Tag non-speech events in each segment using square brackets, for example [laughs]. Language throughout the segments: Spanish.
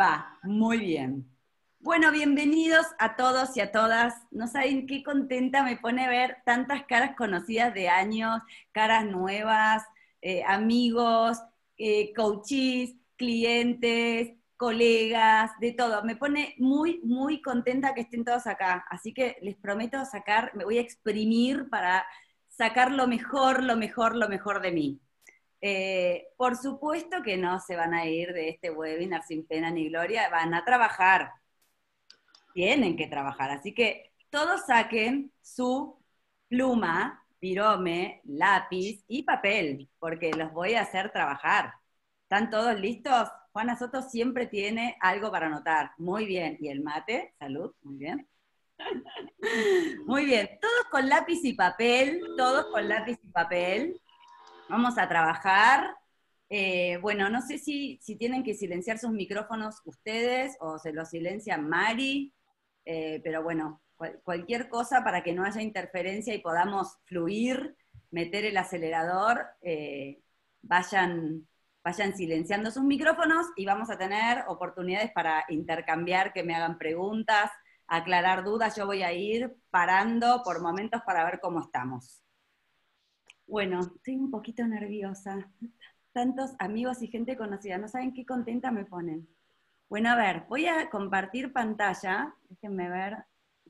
Va, muy bien. Bueno, bienvenidos a todos y a todas. No saben qué contenta me pone ver tantas caras conocidas de años, caras nuevas, eh, amigos, eh, coaches, clientes, colegas, de todo. Me pone muy, muy contenta que estén todos acá. Así que les prometo sacar, me voy a exprimir para sacar lo mejor, lo mejor, lo mejor de mí. Eh, por supuesto que no se van a ir de este webinar sin pena ni gloria, van a trabajar. Tienen que trabajar. Así que todos saquen su pluma, pirome, lápiz y papel, porque los voy a hacer trabajar. ¿Están todos listos? Juana Soto siempre tiene algo para anotar. Muy bien. ¿Y el mate? Salud. Muy bien. [laughs] Muy bien. Todos con lápiz y papel. Todos con lápiz y papel vamos a trabajar. Eh, bueno, no sé si, tienen que silenciar sus micrófonos ustedes o se los silencia Mari, eh, pero bueno, cualquier cosa para que no haya interferencia y podamos fluir, meter el acelerador, eh, vayan, vayan silenciando sus micrófonos y vamos a tener oportunidades para intercambiar, que me hagan preguntas, aclarar dudas. Yo voy a ir parando por momentos para ver cómo estamos. Bueno, estoy un poquito nerviosa. Tantos amigos y gente conocida, no saben qué contenta me ponen. Bueno, a ver, voy a compartir pantalla. Déjenme ver.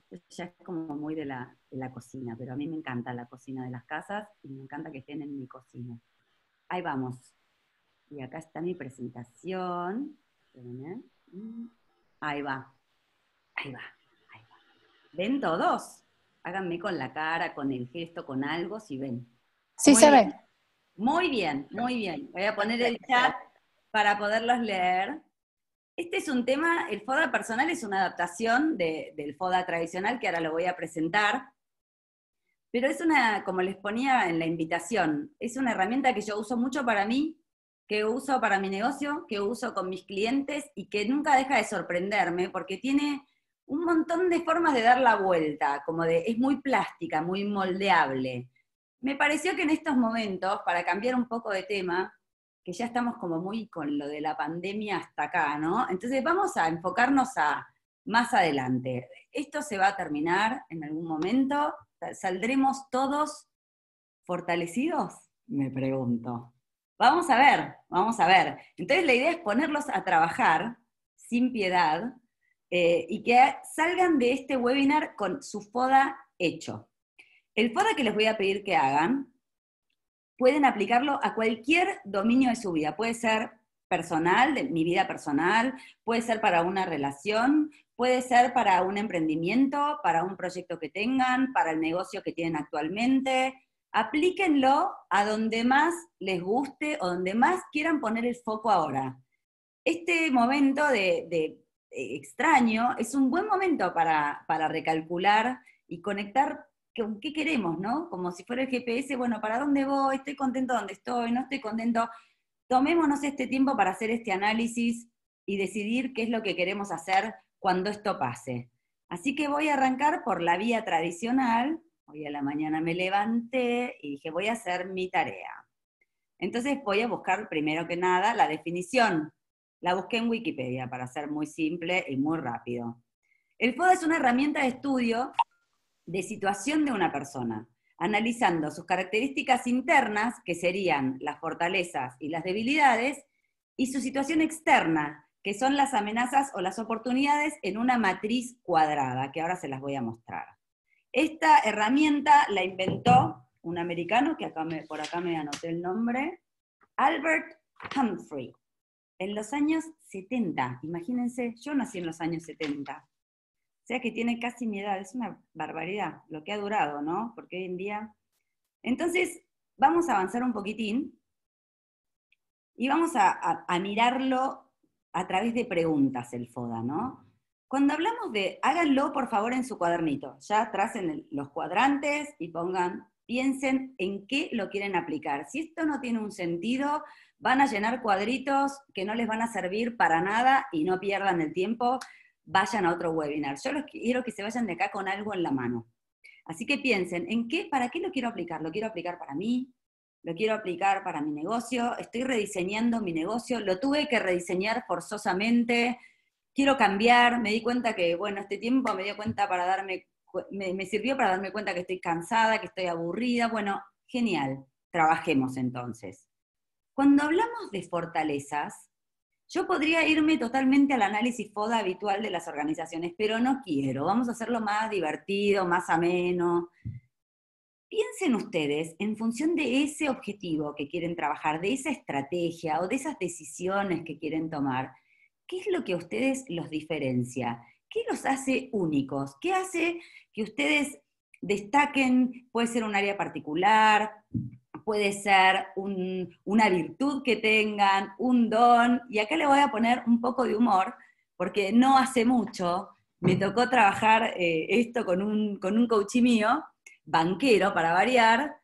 Esto ya es como muy de la, cocina, pero a mí me encanta la cocina de las casas y me encanta que estén en mi cocina. Ahí vamos. Y acá está mi presentación. ¿eh? Mm. Ahí va. Ahí va. Ahí va. ¿Ven todos? Háganme con la cara, con el gesto, con algo si ven. Sí se ve. Muy bien, muy bien. Voy a poner el chat para poderlos leer. Este es un tema, el FODA personal es una adaptación del FODA tradicional, que ahora lo voy a presentar, pero es una, como les ponía en la invitación, es una herramienta que yo uso mucho para mí, que uso para mi negocio, que uso con mis clientes y que nunca deja de sorprenderme porque tiene un montón de formas de dar la vuelta, como de, es muy plástica, muy moldeable. Me pareció que en estos momentos, para cambiar un poco de tema, que ya estamos como muy con lo de la pandemia hasta acá, ¿no? Entonces vamos a enfocarnos a más adelante. Esto se va a terminar en algún momento. ¿Saldremos todos fortalecidos? Me pregunto. Vamos a ver, vamos a ver. Entonces la idea es ponerlos a trabajar sin piedad eh, y que salgan de este webinar con su foda hecho. El foro que les voy a pedir que hagan, pueden aplicarlo a cualquier dominio de su vida. Puede ser personal, de mi vida personal, puede ser para una relación, puede ser para un emprendimiento, para un proyecto que tengan, para el negocio que tienen actualmente. Aplíquenlo a donde más les guste o donde más quieran poner el foco ahora. Este momento de, eh, extraño es un buen momento para, para recalcular y conectar qué queremos, ¿no? Como si fuera el GPS, bueno, ¿para dónde voy? ¿Estoy contento donde estoy? ¿No estoy contento? Tomémonos este tiempo para hacer este análisis y decidir qué es lo que queremos hacer cuando esto pase. Así que voy a arrancar por la vía tradicional. Hoy a la mañana me levanté y dije, voy a hacer mi tarea. Entonces voy a buscar primero que nada la definición. La busqué en Wikipedia para ser muy simple y muy rápido. El FODA es una herramienta de estudio de situación de una persona, analizando sus características internas, que serían las fortalezas y las debilidades, y su situación externa, que son las amenazas o las oportunidades en una matriz cuadrada, que ahora se las voy a mostrar. Esta herramienta la inventó un americano, que por acá me anoté el nombre, Albert Humphrey, en los años 70. Imagínense, yo nací en los años 70. O sea que tiene casi mi edad, es una barbaridad lo que ha durado, ¿no? Porque hoy en día... Entonces, vamos a avanzar un poquitín y vamos a, mirarlo a través de preguntas, el FODA, ¿no? Cuando hablamos de, háganlo por favor en su cuadernito, ya tracen los cuadrantes y pongan, piensen en qué lo quieren aplicar. Si esto no tiene un sentido, van a llenar cuadritos que no les van a servir para nada y no pierdan el tiempo vayan a otro webinar. Yo quiero que se vayan de acá con algo en la mano. Así que piensen, ¿en qué, para qué lo quiero aplicar? ¿Lo quiero aplicar para mí? ¿Lo quiero aplicar para mi negocio? ¿Estoy rediseñando mi negocio? ¿Lo tuve que rediseñar forzosamente? ¿Quiero cambiar? Me di cuenta que, bueno, este tiempo me dio cuenta para darme, me sirvió para darme cuenta que estoy cansada, que estoy aburrida. Bueno, genial, trabajemos entonces. Cuando hablamos de fortalezas, yo podría irme totalmente al análisis FODA habitual de las organizaciones, pero no quiero. Vamos a hacerlo más divertido, más ameno. Piensen ustedes, en función de ese objetivo que quieren trabajar, de esa estrategia o de esas decisiones que quieren tomar, ¿qué es lo que a ustedes los diferencia? ¿Qué los hace únicos? ¿Qué hace que ustedes destaquen? Puede ser un área particular, puede ser una virtud que tengan, un don. Y acá le voy a poner un poco de humor, porque no hace mucho me tocó trabajar eh, esto con un, con coach mío, banquero para variar,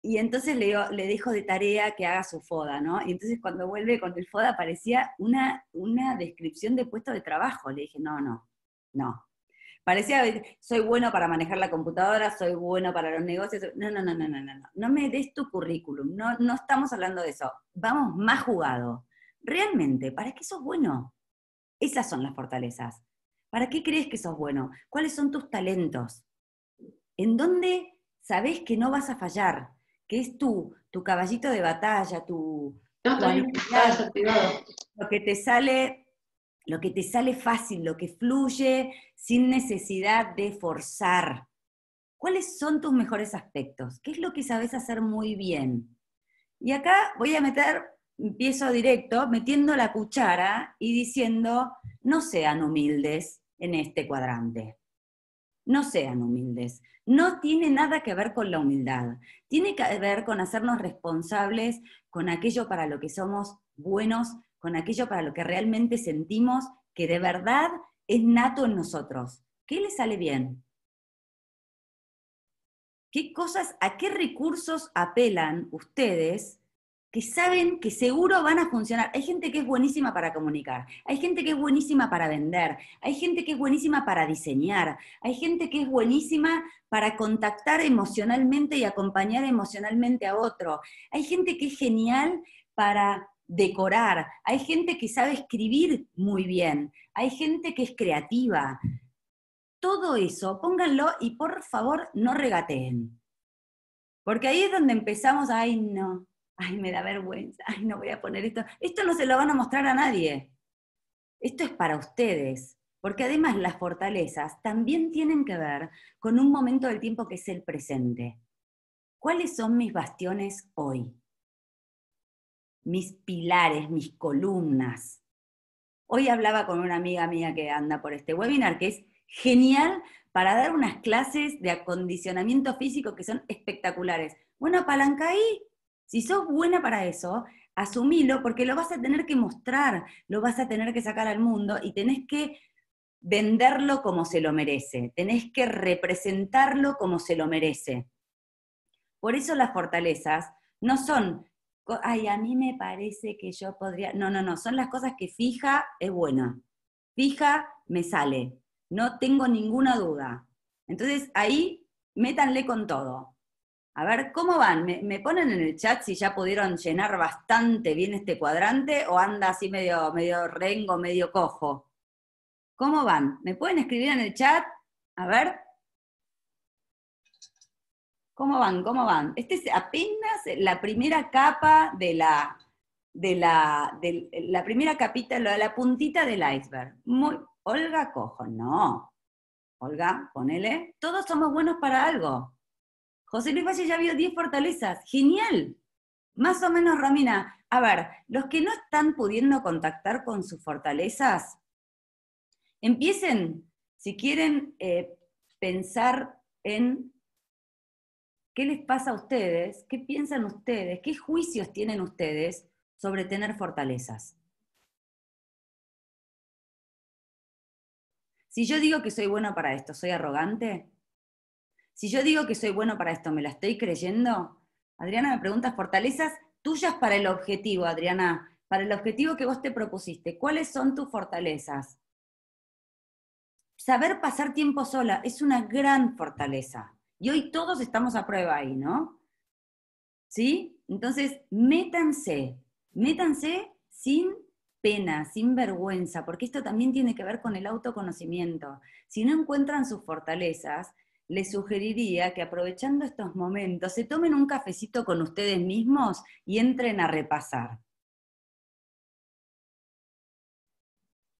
y entonces le, le dejo de tarea que haga su FODA, ¿no? Y entonces cuando vuelve con el FODA parecía una, una descripción de puesto de trabajo. Le dije, no, no, no, Parecía, soy bueno para manejar la computadora, soy bueno para los negocios. No, no, no, no, no, no. me des tu currículum, no, no estamos hablando de eso. Vamos más jugado. Realmente, ¿para qué sos bueno? Esas son las fortalezas. ¿Para qué crees que sos bueno? ¿Cuáles son tus talentos? ¿En dónde sabes que no vas a fallar? Que es tu, tu caballito de batalla, tu... No, lo que te sale lo que te sale fácil, lo que fluye sin necesidad de forzar. ¿Cuáles son tus mejores aspectos? ¿Qué es lo que sabes hacer muy bien? Y acá voy a meter, empiezo directo, metiendo la cuchara y diciendo, no sean humildes en este cuadrante. No sean humildes. No tiene nada que ver con la humildad. Tiene que ver con hacernos responsables con aquello para lo que somos buenos con aquello para lo que realmente sentimos que de verdad es nato en nosotros. ¿Qué le sale bien? ¿Qué cosas, a qué recursos apelan ustedes que saben que seguro van a funcionar? Hay gente que es buenísima para comunicar, hay gente que es buenísima para vender, hay gente que es buenísima para diseñar, hay gente que es buenísima para contactar emocionalmente y acompañar emocionalmente a otro, hay gente que es genial para decorar, hay gente que sabe escribir muy bien, hay gente que es creativa. Todo eso, pónganlo y por favor no regateen. Porque ahí es donde empezamos, ay no, ay me da vergüenza, ay no voy a poner esto. Esto no se lo van a mostrar a nadie. Esto es para ustedes. Porque además las fortalezas también tienen que ver con un momento del tiempo que es el presente. ¿Cuáles son mis bastiones hoy? mis pilares, mis columnas. Hoy hablaba con una amiga mía que anda por este webinar, que es genial para dar unas clases de acondicionamiento físico que son espectaculares. Bueno, palanca ahí. Si sos buena para eso, asumilo porque lo vas a tener que mostrar, lo vas a tener que sacar al mundo y tenés que venderlo como se lo merece, tenés que representarlo como se lo merece. Por eso las fortalezas no son ay, a mí me parece que yo podría, no, no, no, son las cosas que fija es buena, fija me sale, no tengo ninguna duda. Entonces ahí métanle con todo. A ver, ¿cómo van? ¿Me, ponen en el chat si ya pudieron llenar bastante bien este cuadrante o anda así medio, medio rengo, medio cojo? ¿Cómo van? ¿Me pueden escribir en el chat? A ver, ¿Cómo van? ¿Cómo van? Este es apenas la primera capa de la, de la, la primera capita, la, puntita del iceberg. Muy, Olga Cojo, no. Olga, ponele. Todos somos buenos para algo. José Luis Valle ya vio 10 fortalezas. Genial. Más o menos, Romina. A ver, los que no están pudiendo contactar con sus fortalezas, empiecen, si quieren, eh, pensar en ¿Qué les pasa a ustedes? ¿Qué piensan ustedes? ¿Qué juicios tienen ustedes sobre tener fortalezas? Si yo digo que soy bueno para esto, ¿soy arrogante? Si yo digo que soy bueno para esto, ¿me la estoy creyendo? Adriana me preguntas fortalezas tuyas para el objetivo, Adriana, para el objetivo que vos te propusiste. ¿Cuáles son tus fortalezas? Saber pasar tiempo sola es una gran fortaleza. Y hoy todos estamos a prueba ahí, ¿no? ¿Sí? Entonces, métanse, métanse sin pena, sin vergüenza, porque esto también tiene que ver con el autoconocimiento. Si no encuentran sus fortalezas, les sugeriría que aprovechando estos momentos se tomen un cafecito con ustedes mismos y entren a repasar.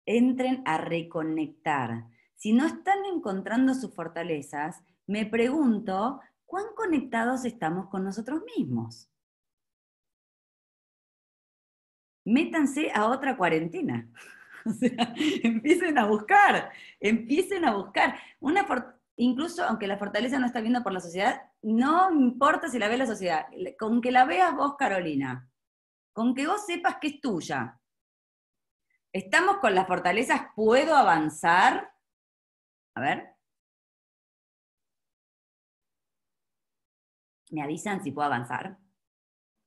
Entren a reconectar. Si no están encontrando sus fortalezas, me pregunto cuán conectados estamos con nosotros mismos. Métanse a otra cuarentena. [laughs] O sea, empiecen a buscar, empiecen a buscar. Una incluso aunque la fortaleza no está viendo por la sociedad, no importa si la ve la sociedad, con que la veas vos, Carolina, con que vos sepas que es tuya. Estamos con las fortalezas, puedo avanzar. A ver, me avisan si puedo avanzar.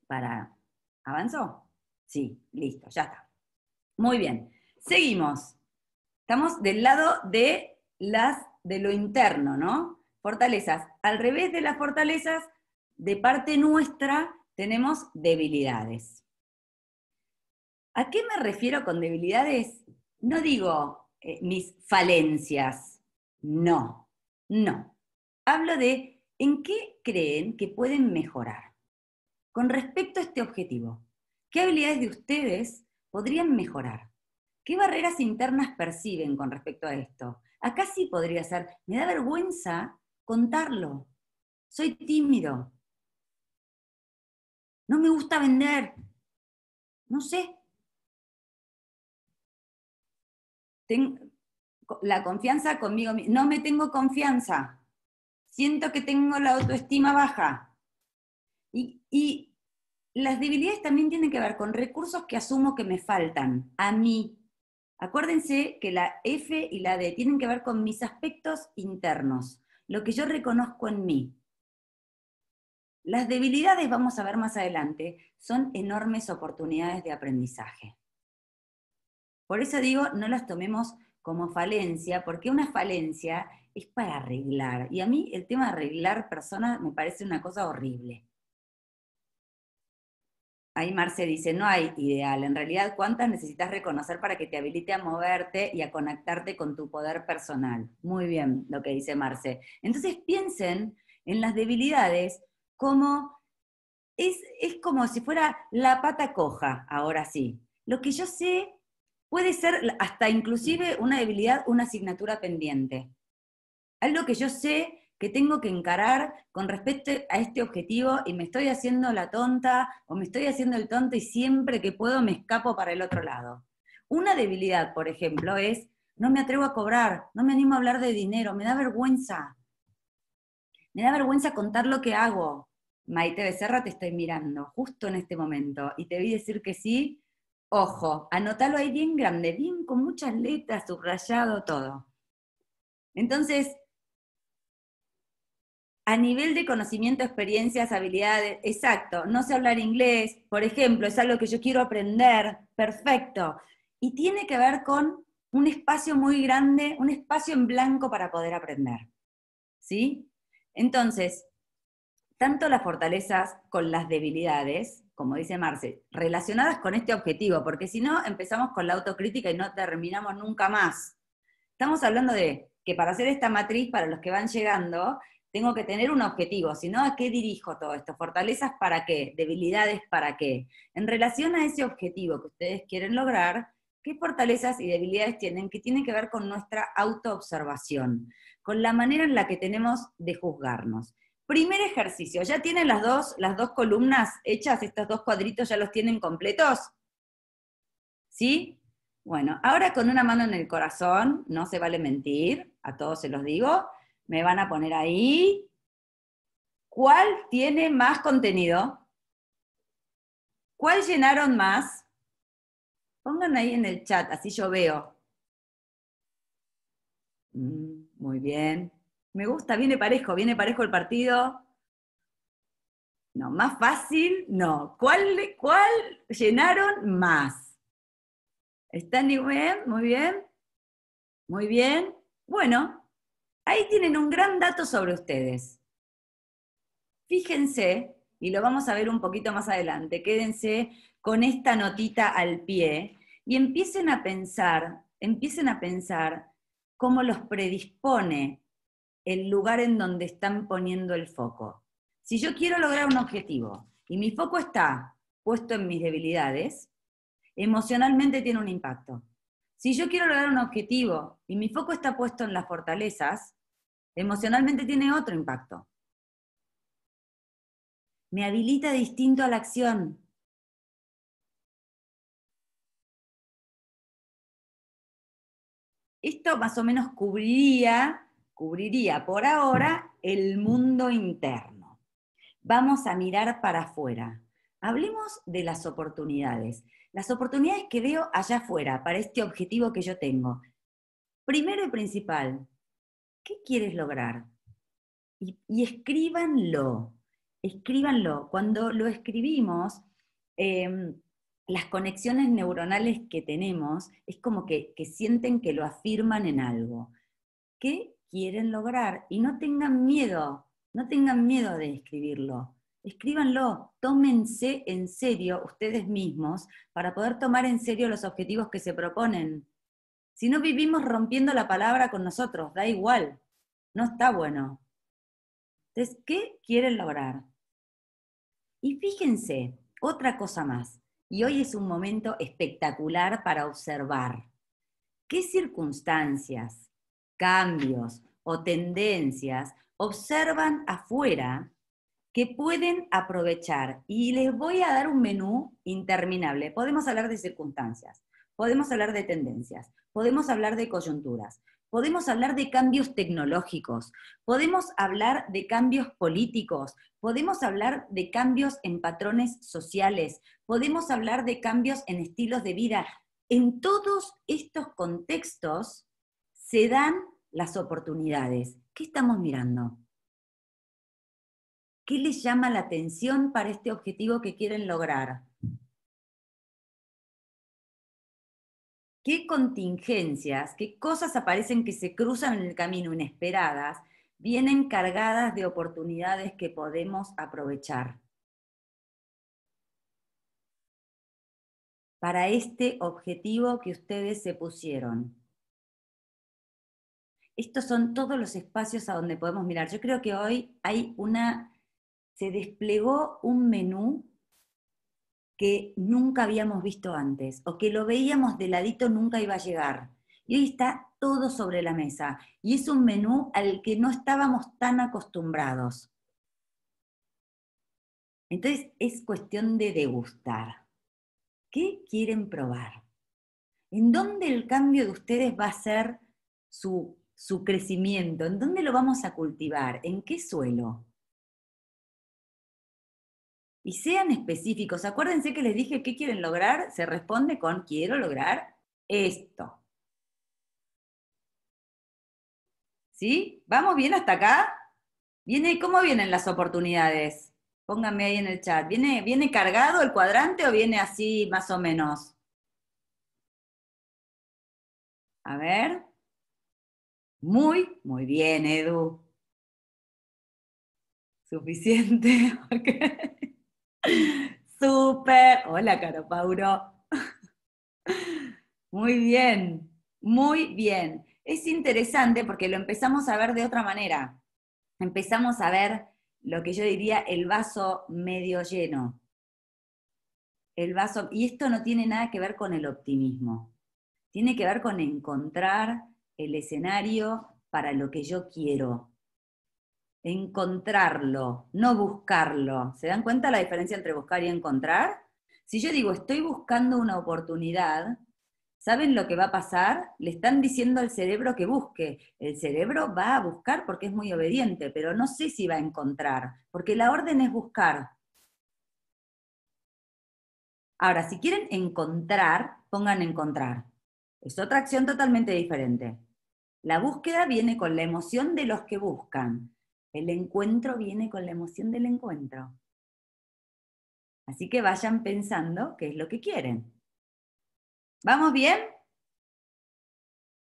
Para, ¿avanzó? Sí, listo, ya está. Muy bien, seguimos. Estamos del lado de las de lo interno, ¿no? Fortalezas. Al revés de las fortalezas, de parte nuestra tenemos debilidades. ¿A qué me refiero con debilidades? No digo eh, mis falencias, no, no. Hablo de ¿en qué creen que pueden mejorar? Con respecto a este objetivo, ¿qué habilidades de ustedes podrían mejorar? ¿Qué barreras internas perciben con respecto a esto? Acá sí podría ser, me da vergüenza contarlo, soy tímido, no me gusta vender, no sé. la confianza conmigo, no me tengo confianza, siento que tengo la autoestima baja. Y, las debilidades también tienen que ver con recursos que asumo que me faltan a mí. Acuérdense que la F y la D tienen que ver con mis aspectos internos, lo que yo reconozco en mí. Las debilidades, vamos a ver más adelante, son enormes oportunidades de aprendizaje. Por eso digo, no las tomemos como falencia, porque una falencia es para arreglar. Y a mí el tema de arreglar personas me parece una cosa horrible. Ahí Marce dice, no hay ideal. En realidad, ¿cuántas necesitas reconocer para que te habilite a moverte y a conectarte con tu poder personal? Muy bien lo que dice Marce. Entonces piensen en las debilidades como es, es como si fuera la pata coja, ahora sí. Lo que yo sé puede ser hasta inclusive una debilidad, una asignatura pendiente algo que yo sé que tengo que encarar con respecto a este objetivo y me estoy haciendo la tonta o me estoy haciendo el tonto y siempre que puedo me escapo para el otro lado. Una debilidad, por ejemplo, es no me atrevo a cobrar, no me animo a hablar de dinero, me da vergüenza. Me da vergüenza contar lo que hago. Maite Becerra, te estoy mirando justo en este momento y te vi decir que sí. Ojo, anótalo ahí bien grande, bien con muchas letras, subrayado todo. Entonces, a nivel de conocimiento, experiencias, habilidades, exacto, no sé hablar inglés, por ejemplo, es algo que yo quiero aprender, perfecto. Y tiene que ver con un espacio muy grande, un espacio en blanco para poder aprender. ¿Sí? Entonces, tanto las fortalezas con las debilidades, como dice Marce, relacionadas con este objetivo, porque si no empezamos con la autocrítica y no terminamos nunca más. Estamos hablando de que para hacer esta matriz, para los que van llegando, tengo que tener un objetivo, sino a qué dirijo todo esto, fortalezas para qué, debilidades para qué. En relación a ese objetivo que ustedes quieren lograr, ¿qué fortalezas y debilidades tienen que tienen que ver con nuestra autoobservación, con la manera en la que tenemos de juzgarnos? Primer ejercicio, ¿ya tienen las dos, las dos columnas hechas? ¿Estos dos cuadritos ya los tienen completos? ¿Sí? Bueno, ahora con una mano en el corazón, no se vale mentir, a todos se los digo, me van a poner ahí. ¿Cuál tiene más contenido? ¿Cuál llenaron más? Pongan ahí en el chat, así yo veo. Mm, muy bien. Me gusta, viene parejo, viene parejo el partido. No, más fácil, no. ¿Cuál, cuál llenaron más? ¿Están bien? Muy bien. Muy bien. Bueno, Ahí tienen un gran dato sobre ustedes. Fíjense, y lo vamos a ver un poquito más adelante, quédense con esta notita al pie y empiecen a pensar, empiecen a pensar cómo los predispone el lugar en donde están poniendo el foco. Si yo quiero lograr un objetivo y mi foco está puesto en mis debilidades, emocionalmente tiene un impacto. Si yo quiero lograr un objetivo y mi foco está puesto en las fortalezas, Emocionalmente tiene otro impacto. Me habilita distinto a la acción. Esto más o menos cubriría, cubriría por ahora el mundo interno. Vamos a mirar para afuera. Hablemos de las oportunidades. Las oportunidades que veo allá afuera para este objetivo que yo tengo. Primero y principal, ¿qué quieres lograr? Y, escríbanlo, escríbanlo. Cuando lo escribimos, em, las conexiones neuronales que tenemos es como que, que sienten que lo afirman en algo. ¿Qué quieren lograr? Y no tengan miedo, no tengan miedo de escribirlo. Escríbanlo, tómense en serio ustedes mismos para poder tomar en serio los objetivos que se proponen. Si no vivimos rompiendo la palabra con nosotros, da igual, no está bueno. Entonces, ¿qué quieren lograr? Y fíjense, otra cosa más, y hoy es un momento espectacular para observar qué circunstancias, cambios o tendencias observan afuera que pueden aprovechar. Y les voy a dar un menú interminable. Podemos hablar de circunstancias, podemos hablar de tendencias, podemos hablar de coyunturas, podemos hablar de cambios tecnológicos, podemos hablar de cambios políticos, podemos hablar de cambios en patrones sociales, podemos hablar de cambios en estilos de vida. En todos estos contextos se dan las oportunidades. ¿Qué estamos mirando? ¿Qué les llama la atención para este objetivo que quieren lograr? qué contingencias, qué cosas aparecen que se cruzan en el camino inesperadas, vienen cargadas de oportunidades que podemos aprovechar. para este objetivo que ustedes se pusieron. Estos son todos los espacios a donde podemos mirar. Yo creo que hoy hay una, se desplegó un menú que nunca habíamos visto antes o que lo veíamos de ladito nunca iba a llegar. Y ahí está todo sobre la mesa y es un menú al que no estábamos tan acostumbrados. Entonces es cuestión de degustar. ¿Qué quieren probar? ¿En dónde el cambio de ustedes va a ser su, su crecimiento? ¿En dónde lo vamos a cultivar? ¿En qué suelo? y sean específicos. Acuérdense que les dije qué quieren lograr, se responde con quiero lograr esto. ¿Sí? ¿Vamos bien hasta acá? ¿Viene, ¿Cómo vienen las oportunidades? Pónganme ahí en el chat. ¿Viene, ¿Viene cargado el cuadrante o viene así más o menos? A ver. Muy, muy bien, Edu. Suficiente. [laughs] Súper. Hola, Caro Pauro. Muy bien, muy bien. Es interesante porque lo empezamos a ver de otra manera. Empezamos a ver lo que yo diría el vaso medio lleno. El vaso, y esto no tiene nada que ver con el optimismo. Tiene que ver con encontrar el escenario para lo que yo quiero, encontrarlo, no buscarlo. ¿Se dan cuenta la diferencia entre buscar y encontrar? Si yo digo, estoy buscando una oportunidad, ¿saben lo que va a pasar? Le están diciendo al cerebro que busque. El cerebro va a buscar porque es muy obediente, pero no sé si va a encontrar, porque la orden es buscar. Ahora, si quieren encontrar, pongan encontrar. Es otra acción totalmente diferente. La búsqueda viene con la emoción de los que buscan. El encuentro viene con la emoción del encuentro. Así que vayan pensando qué es lo que quieren. ¿Vamos bien?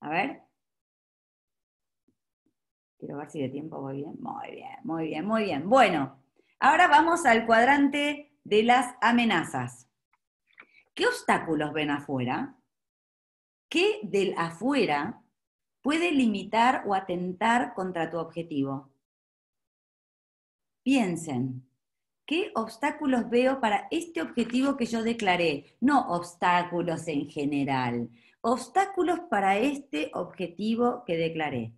A ver. Quiero ver si de tiempo voy bien. Muy bien, muy bien, muy bien. Bueno, ahora vamos al cuadrante de las amenazas. ¿Qué obstáculos ven afuera? ¿Qué del afuera puede limitar o atentar contra tu objetivo? Piensen, ¿qué obstáculos veo para este objetivo que yo declaré? No obstáculos en general, obstáculos para este objetivo que declaré.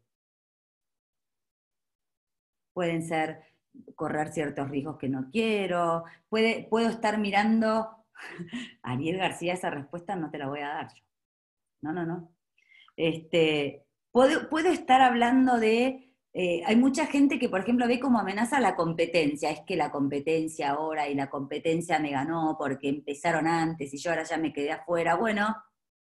Pueden ser correr ciertos riesgos que no quiero, puede, puedo estar mirando, [laughs] Ariel García, esa respuesta no te la voy a dar yo. No, no, no. Este, puedo estar hablando de eh, hay mucha gente que, por ejemplo, ve como amenaza la competencia. Es que la competencia ahora y la competencia me ganó porque empezaron antes y yo ahora ya me quedé afuera. Bueno,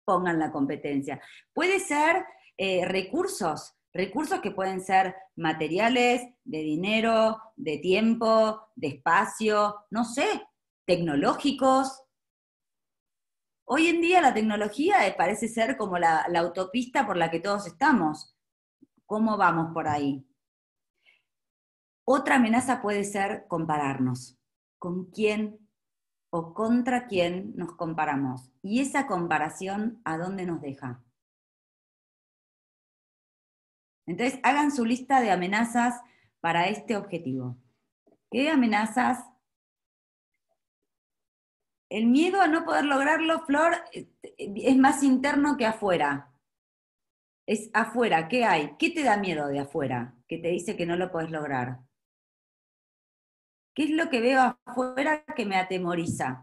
pongan la competencia. Puede ser eh, recursos, recursos que pueden ser materiales, de dinero, de tiempo, de espacio, no sé, tecnológicos. Hoy en día la tecnología eh, parece ser como la autopista por la que todos estamos. ¿Cómo vamos por ahí? Otra amenaza puede ser compararnos. ¿Con quién o contra quién nos comparamos? ¿Y esa comparación a dónde nos deja? Entonces, hagan su lista de amenazas para este objetivo. ¿Qué amenazas? El miedo a no poder lograrlo, Flor, eh, es más interno que afuera. Es afuera, ¿qué hay? ¿Qué te da miedo de afuera? Que te dice que no lo puedes lograr. ¿Qué es lo que veo afuera que me atemoriza?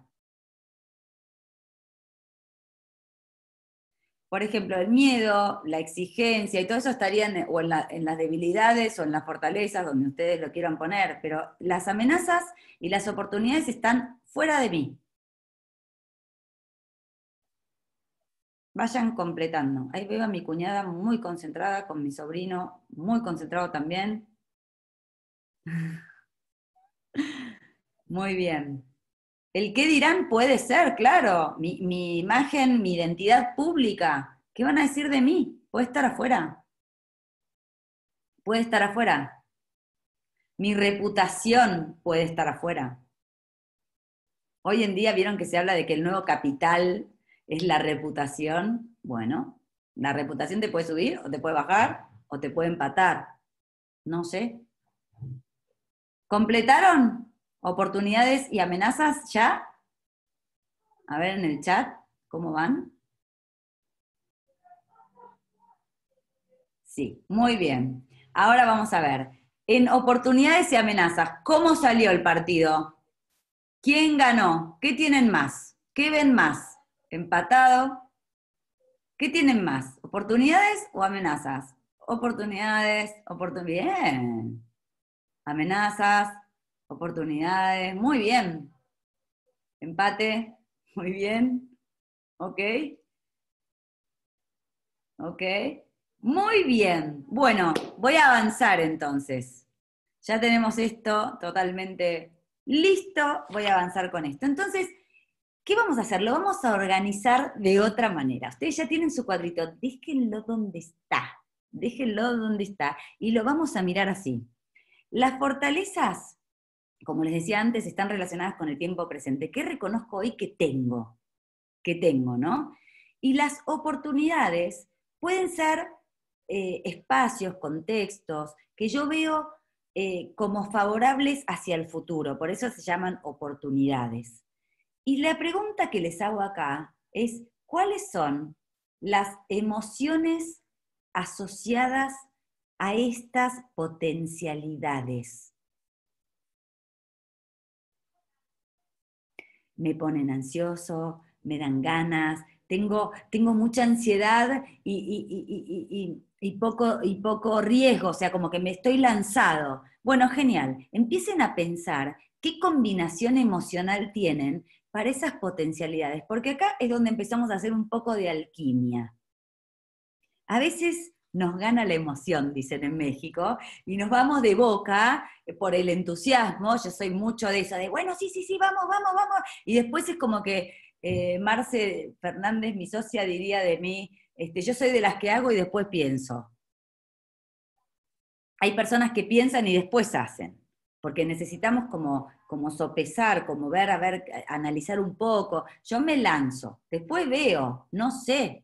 por ejemplo, el miedo, la exigencia y todo eso estarían en, las debilidades o en las fortalezas, donde ustedes lo quieran poner, pero las amenazas y las oportunidades están fuera de mí. vayan completando. Ahí veo a mi cuñada muy concentrada, con mi sobrino muy concentrado también. [laughs] Muy bien. El qué dirán puede ser, claro, mi, mi, imagen, mi identidad pública. ¿Qué van a decir de mí? Puede estar afuera. Puede estar afuera. Mi reputación puede estar afuera. Hoy en día vieron que se habla de que el nuevo capital es la reputación. Bueno, la reputación te puede subir o te puede bajar o te puede empatar. No sé. ¿Completaron oportunidades y amenazas ya? A ver en el chat, ¿cómo van? Sí, muy bien. Ahora vamos a ver. En oportunidades y amenazas, ¿cómo salió el partido? ¿Quién ganó? ¿Qué tienen más? ¿Qué ven más? empatado. ¿Qué tienen más? ¿Oportunidades o amenazas? Oportunidades, oportunidades. Bien. Amenazas, oportunidades. Muy bien. Empate. [laughs] Muy bien. Ok. Ok. Muy bien. Bueno, voy a avanzar entonces. Ya tenemos esto totalmente listo. Voy a avanzar con esto. Entonces, ¿Qué vamos a hacer? Lo vamos a organizar de otra manera. Ustedes ya tienen su cuadrito, déjenlo donde está, déjenlo donde está y lo vamos a mirar así. Las fortalezas, como les decía antes, están relacionadas con el tiempo presente. ¿Qué reconozco hoy que tengo? Que tengo, ¿no? Y las oportunidades pueden ser eh, espacios, contextos que yo veo eh, como favorables hacia el futuro. Por eso se llaman oportunidades. Y la pregunta que les hago acá es, ¿cuáles son las emociones asociadas a estas potencialidades? Me ponen ansioso, me dan ganas, tengo, mucha ansiedad y, poco, y poco riesgo, o sea, como que me estoy lanzado. Bueno, genial, empiecen a pensar qué combinación emocional tienen para esas potencialidades, porque acá es donde empezamos a hacer un poco de alquimia. A veces nos gana la emoción, dicen en México, y nos vamos de boca eh, por el entusiasmo, yo soy mucho de eso, de bueno, sí, sí, sí, vamos, vamos, vamos, y después es como que eh, Marce Fernández, mi socia, diría de mí, este, yo soy de las que hago y después pienso. Hay personas que piensan y después hacen porque necesitamos como, como sopesar, como ver, a ver, analizar un poco. Yo me lanzo, después veo, no sé.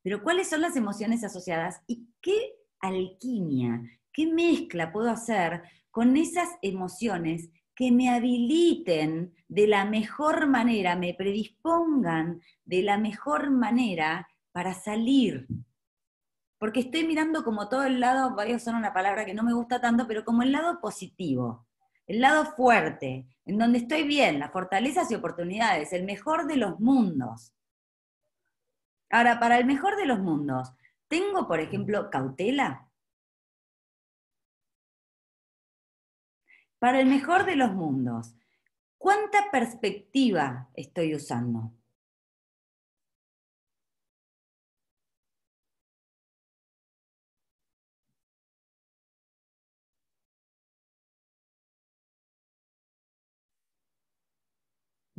Pero ¿cuáles son las emociones asociadas y qué alquimia, qué mezcla puedo hacer con esas emociones que me habiliten de la mejor manera, me predispongan de la mejor manera para salir porque estoy mirando como todo el lado, voy a usar una palabra que no me gusta tanto, pero como el lado positivo, el lado fuerte, en donde estoy bien, las fortalezas y oportunidades, el mejor de los mundos. Ahora, para el mejor de los mundos, ¿tengo, por ejemplo, cautela? Para el mejor de los mundos, ¿cuánta perspectiva estoy usando?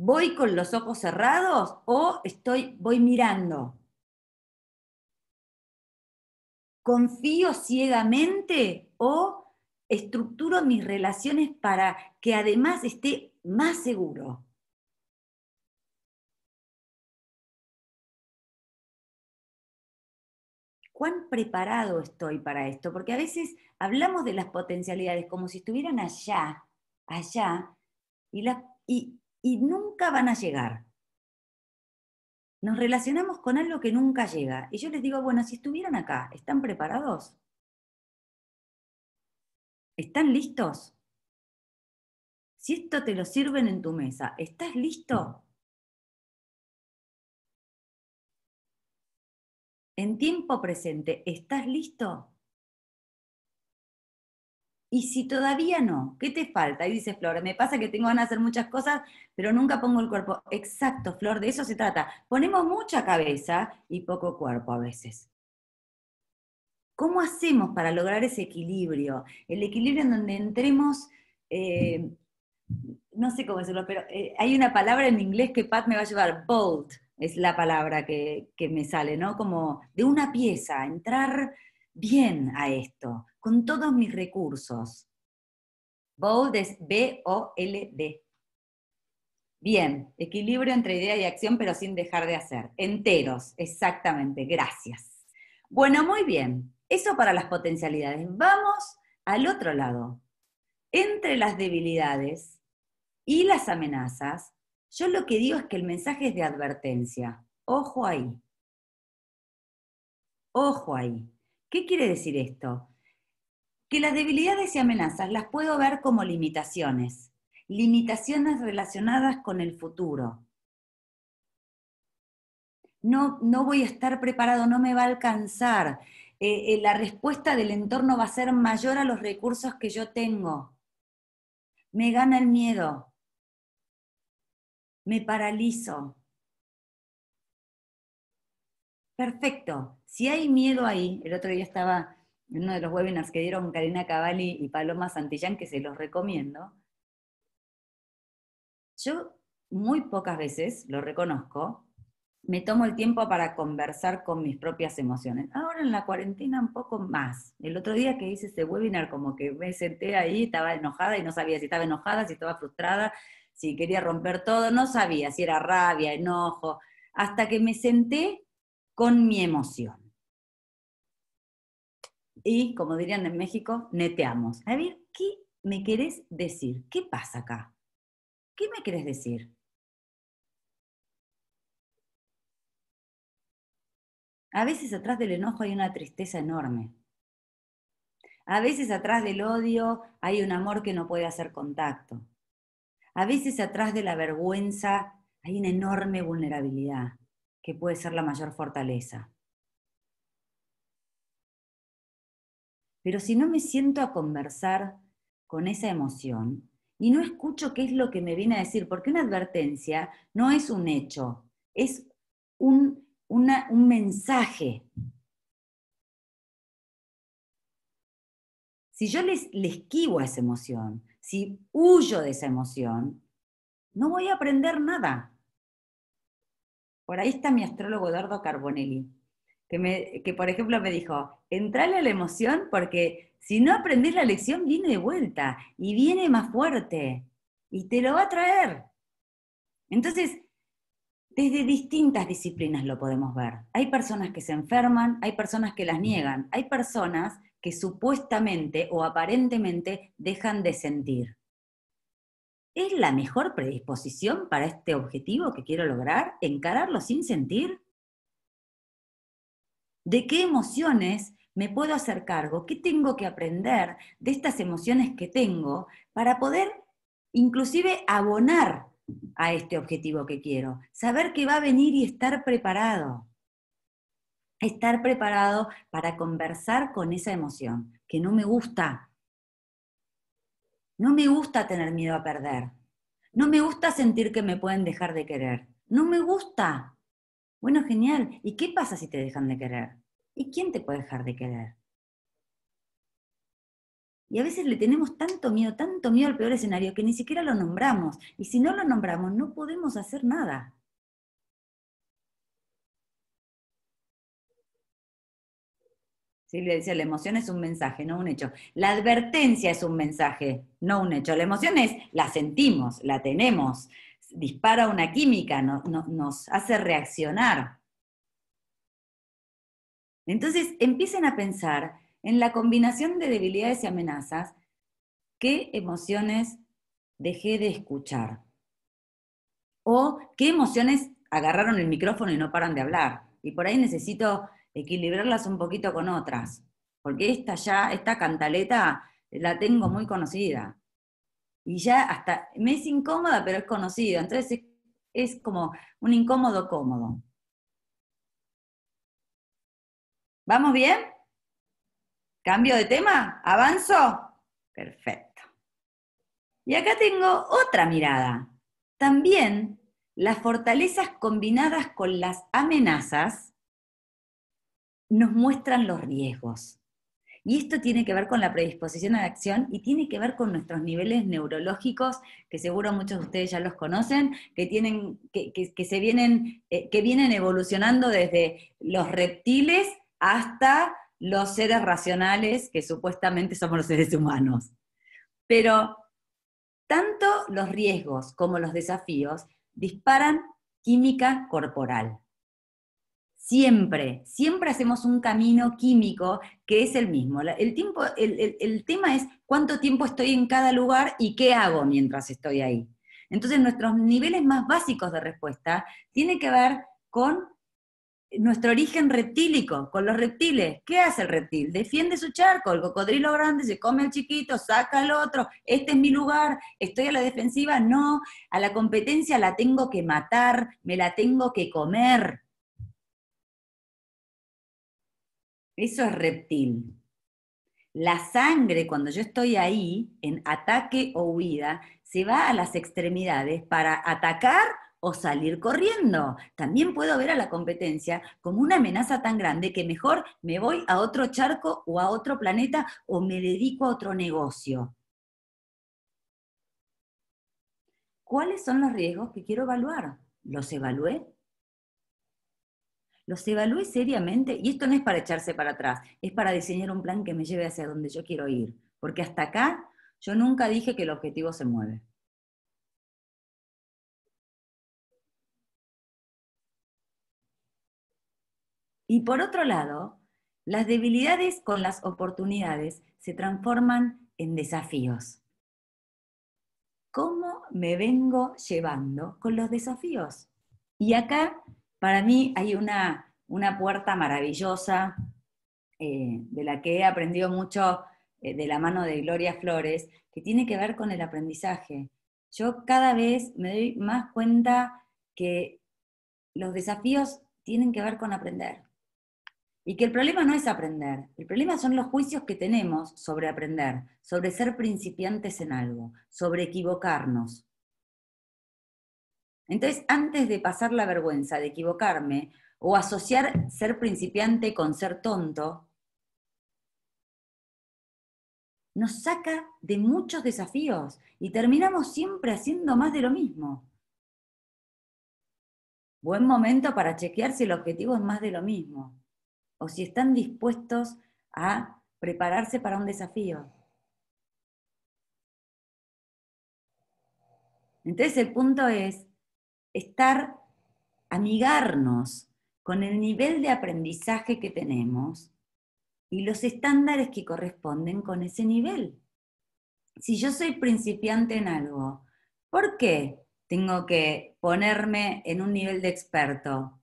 ¿Voy con los ojos cerrados o estoy, voy mirando? ¿Confío ciegamente o estructuro mis relaciones para que además esté más seguro? ¿Cuán preparado estoy para esto? Porque a veces hablamos de las potencialidades como si estuvieran allá, allá, y, y y nunca van a llegar. Nos relacionamos con algo que nunca llega. Y yo les digo, bueno, si estuvieran acá, ¿están preparados? ¿Están listos? Si esto te lo sirven en tu mesa, ¿estás listo? En tiempo presente, ¿estás listo? Y si todavía no, ¿qué te falta? Y dice Flor, me pasa que tengo ganas de hacer muchas cosas, pero nunca pongo el cuerpo. Exacto, Flor, de eso se trata. Ponemos mucha cabeza y poco cuerpo a veces. ¿Cómo hacemos para lograr ese equilibrio? El equilibrio en donde entremos, eh, no sé cómo decirlo, pero eh, hay una palabra en inglés que Pat me va a llevar, bolt, es la palabra que, que me sale, ¿no? Como de una pieza, entrar bien a esto con todos mis recursos. Bold B-O-L-D. Bien, equilibrio entre idea y acción, pero sin dejar de hacer. Enteros, exactamente, gracias. Bueno, muy bien. Eso para las potencialidades. Vamos al otro lado. Entre las debilidades y las amenazas, yo lo que digo es que el mensaje es de advertencia. Ojo ahí. Ojo ahí. ¿Qué quiere decir esto? que las debilidades y amenazas las puedo ver como limitaciones, limitaciones relacionadas con el futuro. No, no voy a estar preparado, no me va a alcanzar. Eh, eh, la respuesta del entorno va a ser mayor a los recursos que yo tengo. Me gana el miedo. Me paralizo. Perfecto. Si hay miedo ahí, el otro día estaba en uno de los webinars que dieron Karina Cavalli y Paloma Santillán, que se los recomiendo, yo muy pocas veces, lo reconozco, me tomo el tiempo para conversar con mis propias emociones. Ahora en la cuarentena un poco más. El otro día que hice ese webinar, como que me senté ahí, estaba enojada y no sabía si estaba enojada, si estaba frustrada, si quería romper todo, no sabía si era rabia, enojo, hasta que me senté con mi emoción y, como dirían en México, neteamos. A ver, ¿qué me querés decir? ¿Qué pasa acá? ¿Qué me querés decir? A veces atrás del enojo hay una tristeza enorme. A veces atrás del odio hay un amor que no puede hacer contacto. A veces atrás de la vergüenza hay una enorme vulnerabilidad que puede ser la mayor fortaleza. Pero si no me siento a conversar con esa emoción y no escucho qué es lo que me viene a decir, porque una advertencia no es un hecho, es un, un mensaje. Si yo les, esquivo a esa emoción, si huyo de esa emoción, no voy a aprender nada. Por ahí está mi astrólogo Eduardo Carbonelli que, por ejemplo me dijo, entrale a la emoción porque si no aprendes la lección viene de vuelta y viene más fuerte y te lo va a traer. Entonces, desde distintas disciplinas lo podemos ver. Hay personas que se enferman, hay personas que las niegan, hay personas que supuestamente o aparentemente dejan de sentir. ¿Es la mejor predisposición para este objetivo que quiero lograr? ¿Encararlo sin sentir? de qué emociones me puedo hacer cargo, qué tengo que aprender de estas emociones que tengo para poder inclusive abonar a este objetivo que quiero, saber que va a venir y estar preparado, estar preparado para conversar con esa emoción que no me gusta. No me gusta tener miedo a perder. No me gusta sentir que me pueden dejar de querer. No me gusta bueno, genial. ¿Y qué pasa si te dejan de querer? ¿Y quién te puede dejar de querer? Y a veces le tenemos tanto miedo, tanto miedo al peor escenario que ni siquiera lo nombramos. Y si no lo nombramos, no podemos hacer nada. Sí, le decía, la emoción es un mensaje, no un hecho. La advertencia es un mensaje, no un hecho. La emoción es, la sentimos, la tenemos, dispara una química, nos hace reaccionar. Entonces empiecen a pensar en la combinación de debilidades y amenazas, qué emociones dejé de escuchar o qué emociones agarraron el micrófono y no paran de hablar. Y por ahí necesito equilibrarlas un poquito con otras, porque esta ya, esta cantaleta la tengo muy conocida y ya hasta me es incómoda, pero es conocido. Entonces es, como un incómodo cómodo. ¿Vamos bien? ¿Cambio de tema? ¿Avanzo? Perfecto. Y acá tengo otra mirada. También las fortalezas combinadas con las amenazas nos muestran los riesgos. Y esto tiene que ver con la predisposición a la acción y tiene que ver con nuestros niveles neurológicos, que seguro muchos de ustedes ya los conocen, que, eh, que vienen evolucionando desde los reptiles hasta los seres racionales, que supuestamente somos los seres humanos. Pero tanto los riesgos como los desafíos disparan química corporal. Siempre, siempre hacemos un camino químico que es el mismo. El, tiempo, el, tema es cuánto tiempo estoy en cada lugar y qué hago mientras estoy ahí. Entonces, nuestros niveles más básicos de respuesta tienen que ver con nuestro origen reptílico, con los reptiles. ¿Qué hace el reptil? Defiende su charco, el cocodrilo grande se come al chiquito, saca al otro, este es mi lugar, estoy a la defensiva, no, a la competencia la tengo que matar, me la tengo que comer. Eso es reptil. La sangre, cuando yo estoy ahí, en ataque o huida, se va a las extremidades para atacar o salir corriendo. También puedo ver a la competencia como una amenaza tan grande que mejor me voy a otro charco o a otro planeta o me dedico a otro negocio. ¿Cuáles son los riesgos que quiero evaluar? ¿Los evalué? los evalúe seriamente, y esto no es para echarse para atrás, es para diseñar un plan que me lleve hacia donde yo quiero ir, porque hasta acá yo nunca dije que el objetivo se mueve. Y por otro lado, las debilidades con las oportunidades se transforman en desafíos. ¿Cómo me vengo llevando con los desafíos? Y acá para mí hay una, puerta maravillosa eh, de la que he aprendido mucho eh, de la mano de Gloria Flores, que tiene que ver con el aprendizaje. Yo cada vez me doy más cuenta que los desafíos tienen que ver con aprender. Y que el problema no es aprender, el problema son los juicios que tenemos sobre aprender, sobre ser principiantes en algo, sobre equivocarnos. Entonces, antes de pasar la vergüenza de equivocarme o asociar ser principiante con ser tonto, nos saca de muchos desafíos y terminamos siempre haciendo más de lo mismo. Buen momento para chequear si el objetivo es más de lo mismo o si están dispuestos a prepararse para un desafío. Entonces el punto es, estar, amigarnos con el nivel de aprendizaje que tenemos y los estándares que corresponden con ese nivel. Si yo soy principiante en algo, ¿por qué tengo que ponerme en un nivel de experto?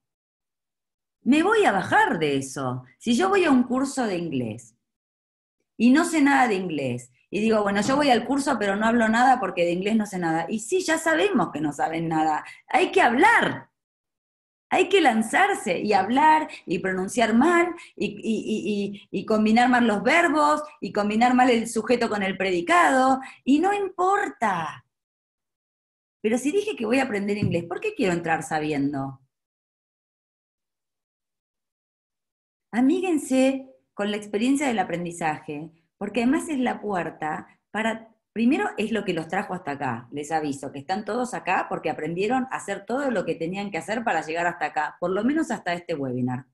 Me voy a bajar de eso. Si yo voy a un curso de inglés y no sé nada de inglés y digo, bueno, yo voy al curso, pero no hablo nada porque de inglés no sé nada. Y sí, ya sabemos que no saben nada. Hay que hablar. Hay que lanzarse y hablar y pronunciar mal y, combinar mal los verbos y combinar mal el sujeto con el predicado. Y no importa. Pero si dije que voy a aprender inglés, ¿por qué quiero entrar sabiendo? Amíguense con la experiencia del aprendizaje, porque además es la puerta para, primero es lo que los trajo hasta acá, les aviso, que están todos acá porque aprendieron a hacer todo lo que tenían que hacer para llegar hasta acá, por lo menos hasta este webinar.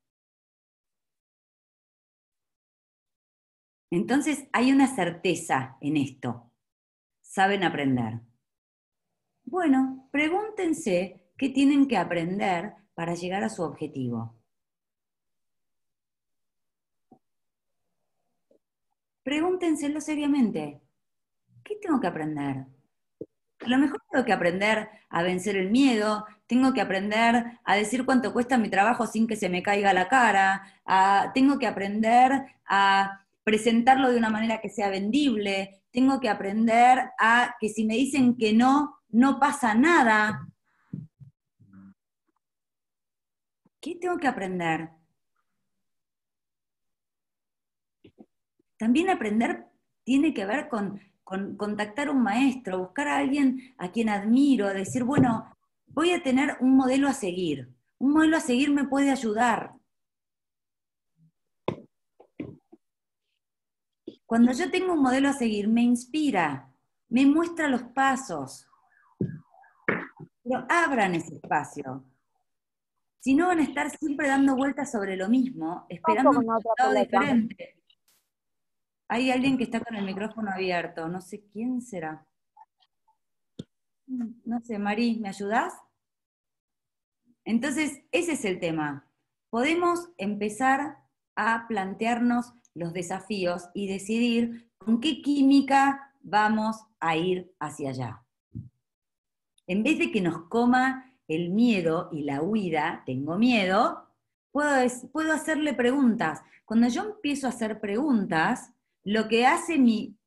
Entonces hay una certeza en esto, saben aprender. Bueno, pregúntense qué tienen que aprender para llegar a su objetivo. pregúntenselo seriamente. ¿Qué tengo que aprender? A lo mejor tengo que aprender a vencer el miedo, tengo que aprender a decir cuánto cuesta mi trabajo sin que se me caiga la cara, tengo que aprender a presentarlo de una manera que sea vendible, tengo que aprender a que si me dicen que no, no pasa nada. ¿Qué tengo que aprender? También aprender tiene que ver con, contactar un maestro, buscar a alguien a quien admiro, decir, bueno, voy a tener un modelo a seguir. Un modelo a seguir me puede ayudar. Cuando yo tengo un modelo a seguir, me inspira, me muestra los pasos. Pero abran ese espacio. Si no van a estar siempre dando vueltas sobre lo mismo, esperando un resultado diferente. Hay alguien que está con el micrófono abierto, no sé quién será. Mm, no sé, Marí, ¿me ayudas. Entonces, ese es el tema. Podemos empezar a plantearnos los desafíos y decidir con qué química vamos a ir hacia allá. En vez de que nos coma el miedo y la huida, tengo miedo, puedo, puedo hacerle preguntas. Cuando yo empiezo a hacer preguntas, lo que hace mi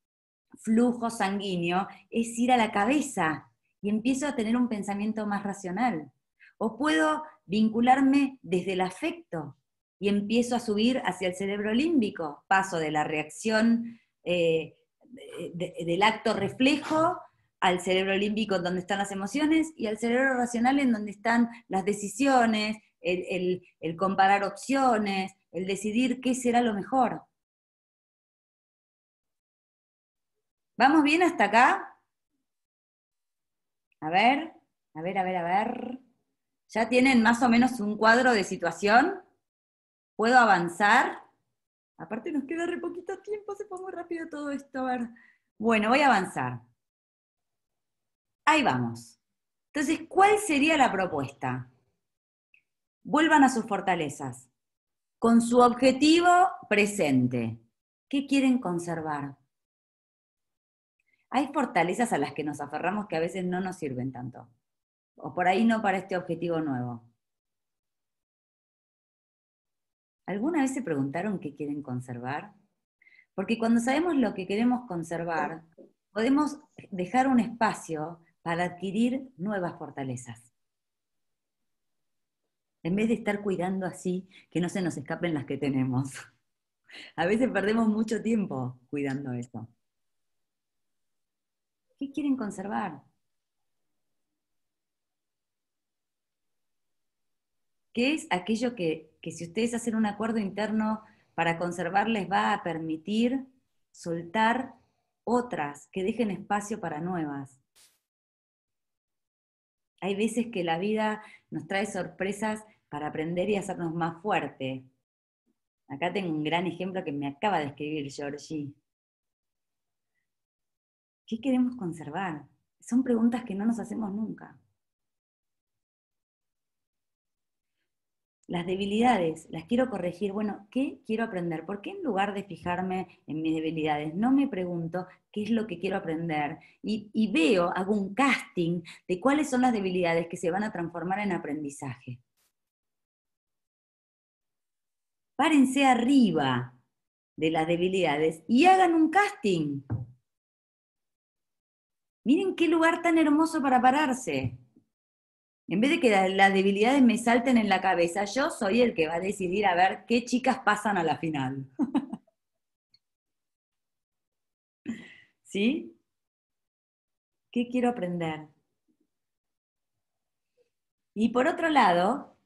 flujo sanguíneo es ir a la cabeza y empiezo a tener un pensamiento más racional. O puedo vincularme desde el afecto y empiezo a subir hacia el cerebro límbico. Paso de la reacción, eh, del acto reflejo al cerebro límbico donde están las emociones y al cerebro racional en donde están las decisiones, el comparar opciones, el decidir qué será lo mejor. ¿Vamos bien hasta acá? A ver, a ver, a ver, a ver. ¿Ya tienen más o menos un cuadro de situación? ¿Puedo avanzar? Aparte nos queda re poquito tiempo, se fue muy rápido todo esto. Bueno, voy a avanzar. Ahí vamos. Entonces, ¿cuál sería la propuesta? Vuelvan a sus fortalezas, con su objetivo presente. ¿Qué quieren conservar? hay fortalezas a las que nos aferramos que a veces no nos sirven tanto. O por ahí no para este objetivo nuevo. ¿Alguna vez se preguntaron qué quieren conservar? Porque cuando sabemos lo que queremos conservar, podemos dejar un espacio para adquirir nuevas fortalezas. En vez de estar cuidando así, que no se nos escapen las que tenemos. [laughs] A veces perdemos mucho tiempo cuidando eso. ¿Qué quieren conservar? ¿Qué es aquello que, si ustedes hacen un acuerdo interno para conservar les va a permitir soltar otras que dejen espacio para nuevas? Hay veces que la vida nos trae sorpresas para aprender y hacernos más fuerte. Acá tengo un gran ejemplo que me acaba de escribir Georgie. ¿Qué queremos conservar? Son preguntas que no nos hacemos nunca. Las debilidades, las quiero corregir. Bueno, ¿qué quiero aprender? ¿Por qué en lugar de fijarme en mis debilidades, no me pregunto qué es lo que quiero aprender? Y, veo, hago un casting de cuáles son las debilidades que se van a transformar en aprendizaje. Párense arriba de las debilidades y hagan un casting. Miren qué lugar tan hermoso para pararse. En vez de que las debilidades me salten en la cabeza, yo soy el que va a decidir a ver qué chicas pasan a la final. [laughs] ¿Sí? ¿Qué quiero aprender? Y por otro lado,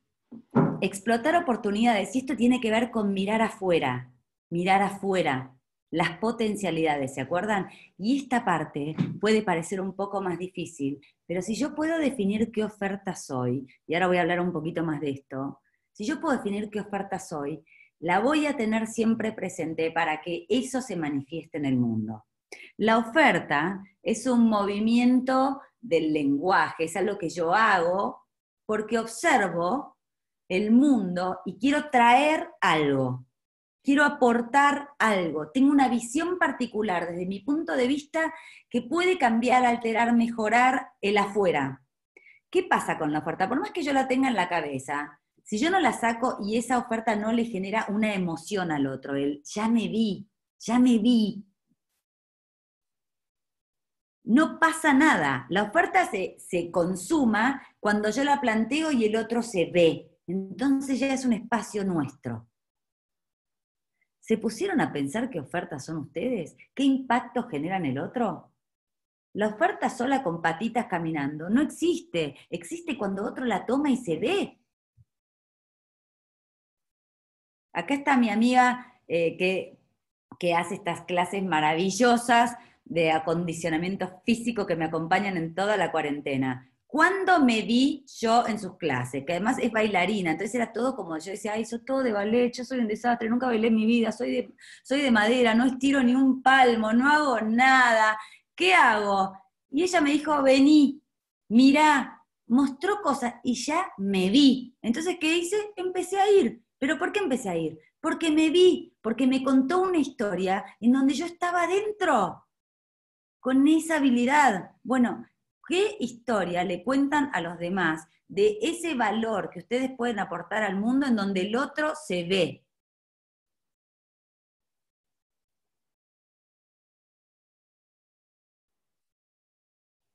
explotar oportunidades. Y esto tiene que ver con mirar afuera, mirar afuera las potencialidades, ¿se acuerdan? Y esta parte puede parecer un poco más difícil, pero si yo puedo definir qué oferta soy, y ahora voy a hablar un poquito más de esto, si yo puedo definir qué oferta soy, la voy a tener siempre presente para que eso se manifieste en el mundo. La oferta es un movimiento del lenguaje, es algo que yo hago porque observo el mundo y quiero traer algo quiero aportar algo, tengo una visión particular desde mi punto de vista que puede cambiar, alterar, mejorar el afuera. ¿Qué pasa con la oferta? Por más que yo la tenga en la cabeza, si yo no la saco y esa oferta no le genera una emoción al otro, el ya me vi, ya me vi, no pasa nada. La oferta se, se consuma cuando yo la planteo y el otro se ve. Entonces ya es un espacio nuestro. ¿Se pusieron a pensar qué ofertas son ustedes? ¿Qué impacto generan el otro? La oferta sola con patitas caminando no existe. Existe cuando otro la toma y se ve. Acá está mi amiga eh, que hace estas clases maravillosas de acondicionamiento físico que me acompañan en toda la cuarentena. ¿Cuándo me vi yo en sus clases? Que además es bailarina, entonces era todo como yo decía, ay, soy todo de ballet, yo soy un desastre, nunca bailé en mi vida, soy de, soy de madera, no estiro ni un palmo, no hago nada, ¿qué hago? Y ella me dijo, vení, mirá, mostró cosas y ya me vi. Entonces, ¿qué hice? Empecé a ir. ¿Pero por qué empecé a ir? Porque me vi, porque me contó una historia en donde yo estaba dentro con esa habilidad. Bueno, qué historia le cuentan a los demás de ese valor que ustedes pueden aportar al mundo en donde el otro se ve,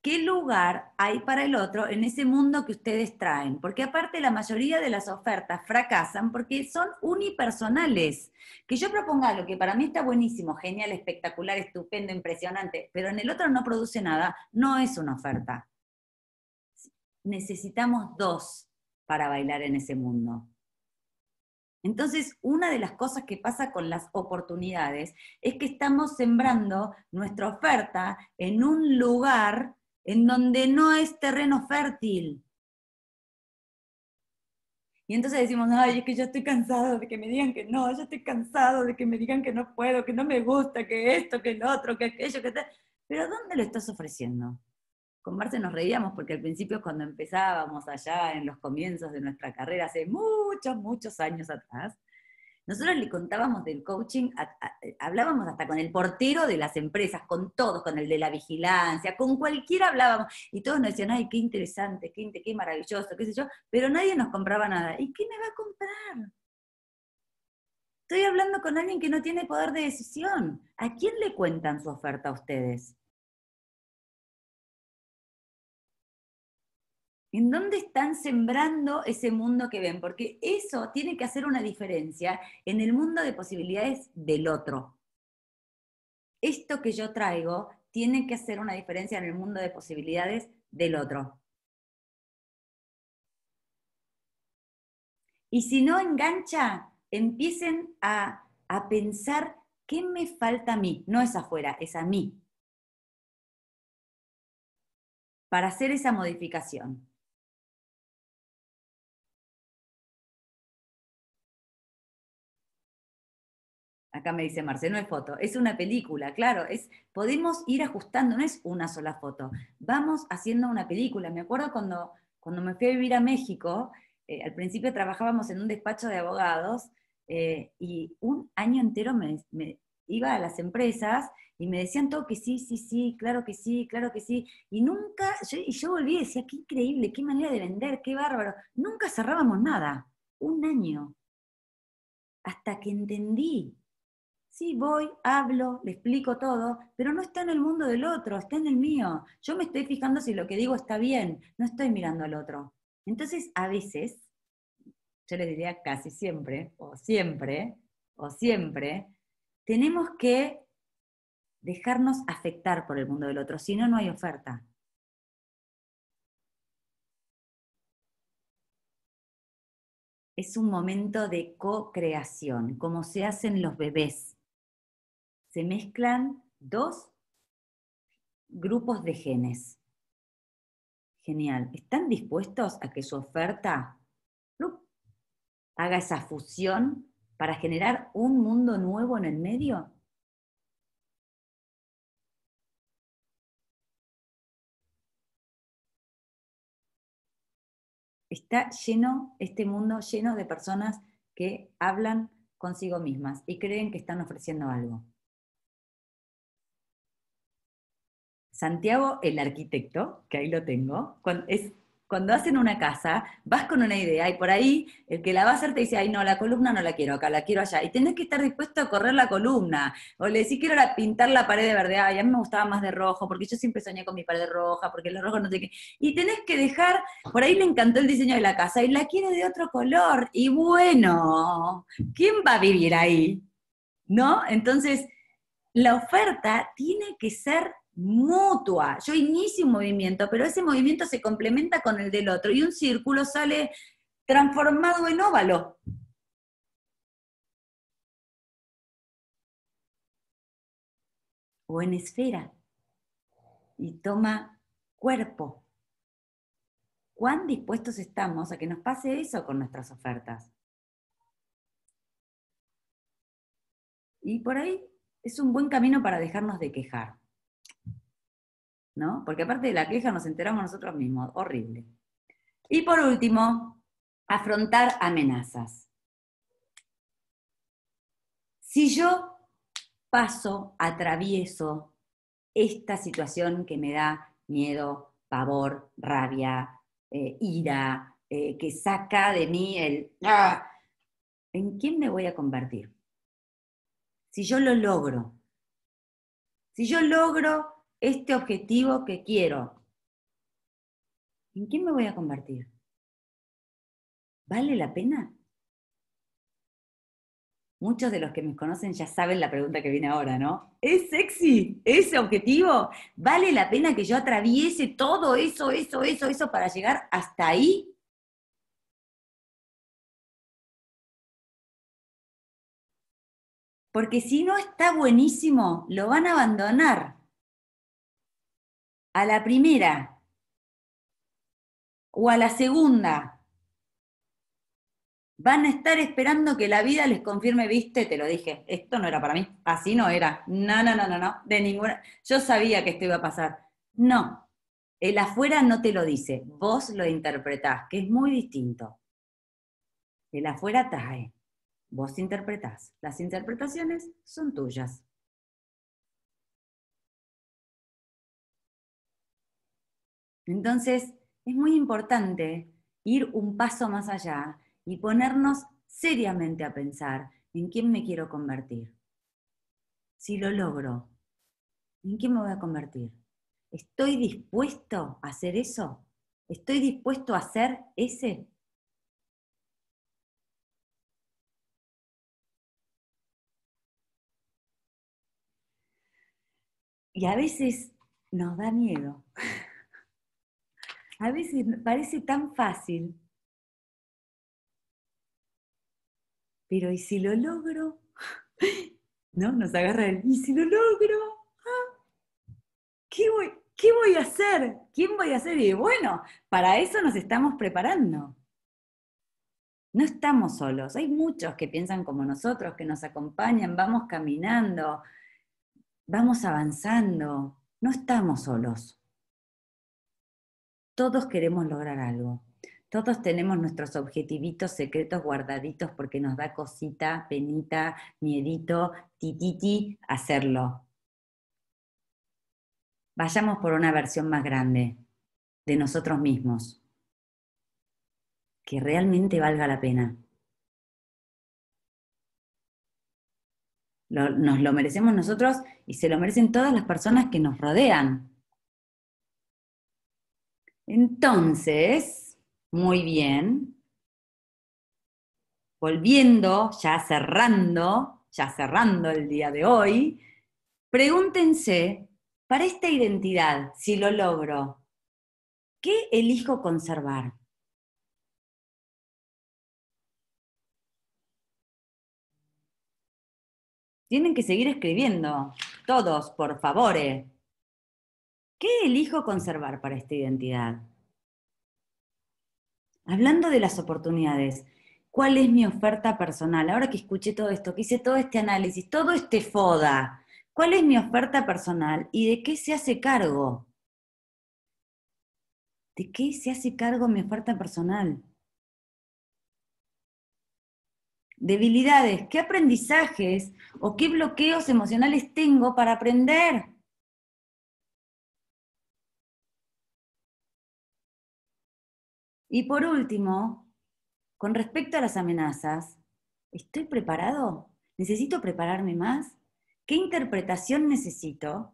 qué lugar hay para el otro en ese mundo que ustedes traen. Porque aparte la mayoría de las ofertas fracasan porque son unipersonales. Que yo proponga lo que para mí está buenísimo, genial, espectacular, estupendo, impresionante, pero en el otro no produce nada, no es una oferta. Necesitamos dos para bailar en ese mundo. Entonces, una de las cosas que pasa con las oportunidades es que estamos sembrando nuestra oferta en un lugar en donde no es terreno fértil. Y entonces decimos, ay, es que yo estoy cansado de que me digan que no, yo estoy cansado de que me digan que no puedo, que no me gusta, que esto, que el otro, que aquello, que tal. Pero ¿dónde lo estás ofreciendo? Con Marce nos reíamos porque al principio cuando empezábamos allá en los comienzos de nuestra carrera, hace muchos, muchos años atrás, nosotros le contábamos del coaching, hablábamos hasta con el portero de las empresas, con todos, con el de la vigilancia, con cualquiera hablábamos, y todos nos decían, ay, qué interesante, qué, qué maravilloso, qué sé yo, pero nadie nos compraba nada. ¿Y qué me va a comprar? Estoy hablando con alguien que no tiene poder de decisión. ¿A quién le cuentan su oferta a ustedes? en dónde están sembrando ese mundo que ven, porque eso tiene que hacer una diferencia en el mundo de posibilidades del otro. Esto que yo traigo tiene que hacer una diferencia en el mundo de posibilidades del otro. Y si no engancha, empiecen a, pensar qué me falta a mí. No es afuera, es a mí. Para hacer esa modificación. Acá me dice Marce, no es foto, es una película, claro, es, podemos ir ajustando, no es una sola foto, vamos haciendo una película. Me acuerdo cuando, cuando me fui a vivir a México, eh, al principio trabajábamos en un despacho de abogados eh, y un año entero me, iba a las empresas y me decían todo que sí, sí, sí, claro que sí, claro que sí. Y nunca, y yo volví y decía, qué increíble, qué manera de vender, qué bárbaro. Nunca cerrábamos nada, un año. Hasta que entendí Sí, voy, hablo, le explico todo, pero no está en el mundo del otro, está en el mío. Yo me estoy fijando si lo que digo está bien, no estoy mirando al otro. Entonces, a veces, yo les diría casi siempre, o siempre, o siempre, tenemos que dejarnos afectar por el mundo del otro, si no, no hay oferta. Es un momento de co-creación, como se hacen los bebés se mezclan dos grupos de genes. Genial. ¿Están dispuestos a que su oferta haga esa fusión para generar un mundo nuevo en el medio? Está lleno, este mundo lleno de personas que hablan consigo mismas y creen que están ofreciendo algo. Santiago, el arquitecto, que ahí lo tengo, es cuando hacen una casa, vas con una idea y por ahí el que la va a hacer te dice, ay, no, la columna no la quiero acá, la quiero allá. Y tenés que estar dispuesto a correr la columna. O le decís, quiero pintar la pared de verde, ay, a mí me gustaba más de rojo, porque yo siempre soñé con mi pared roja, porque los rojos no sé qué. Y tenés que dejar, por ahí le encantó el diseño de la casa y la quiere de otro color. Y bueno, ¿quién va a vivir ahí? ¿No? Entonces, la oferta tiene que ser mutua. Yo inicio un movimiento, pero ese movimiento se complementa con el del otro y un círculo sale transformado en óvalo. O en esfera. Y toma cuerpo. ¿Cuán dispuestos estamos a que nos pase eso con nuestras ofertas? Y por ahí es un buen camino para dejarnos de quejar. ¿no? Porque aparte de la queja nos enteramos nosotros mismos, horrible. Y por último, afrontar amenazas. Si yo paso, atravieso esta situación que me da miedo, pavor, rabia, eh, ira, eh, que saca de mí el... Ah, ¿En quién me voy a convertir? Si yo lo logro, si yo logro este objetivo que quiero, ¿en quién me voy a convertir? ¿Vale la pena? Muchos de los que me conocen ya saben la pregunta que viene ahora, ¿no? ¿Es sexy ese objetivo? ¿Vale la pena que yo atraviese todo eso, eso, eso, eso para llegar hasta ahí? Porque si no está buenísimo, lo van a abandonar a la primera o a la segunda. Van a estar esperando que la vida les confirme, viste, te lo dije, esto no era para mí, así no era, no, no, no, no, no, de ninguna, yo sabía que esto iba a pasar. No, el afuera no te lo dice, vos lo interpretás, que es muy distinto. El afuera trae, vos interpretás, las interpretaciones son tuyas. Entonces, es muy importante ir un paso más allá y ponernos seriamente a pensar en quién me quiero convertir. Si lo logro, ¿en quién me voy a convertir? ¿Estoy dispuesto a hacer eso? ¿Estoy dispuesto a hacer ese? Y a veces nos da miedo a veces parece tan fácil, pero ¿y si lo logro? [laughs] ¿No? Nos agarra el ¿y si lo logro? Ah, ¿Qué, voy, ¿Qué voy a hacer? ¿Quién voy a hacer? Y bueno, para eso nos estamos preparando. No estamos solos, hay muchos que piensan como nosotros, que nos acompañan, vamos caminando, vamos avanzando, no estamos solos. Todos queremos lograr algo. Todos tenemos nuestros objetivitos secretos guardaditos porque nos da cosita, penita, miedito, tititi, hacerlo. Vayamos por una versión más grande de nosotros mismos, que realmente valga la pena. nos lo merecemos nosotros y se lo merecen todas las personas que nos rodean. Entonces, muy bien. Volviendo, ya cerrando, ya cerrando el día de hoy, pregúntense, para esta identidad, si lo logro, ¿qué elijo conservar? Tienen que seguir escribiendo, todos, por favor. ¿Qué elijo conservar para esta identidad? Hablando de las oportunidades, ¿cuál es mi oferta personal? Ahora que escuché todo esto, que hice todo este análisis, todo este foda, ¿cuál es mi oferta personal y de qué se hace cargo? ¿De qué se hace cargo mi oferta personal? Debilidades, ¿qué aprendizajes o qué bloqueos emocionales tengo para aprender? Y por último, con respecto a las amenazas, ¿estoy preparado? ¿Necesito prepararme más? ¿Qué interpretación necesito?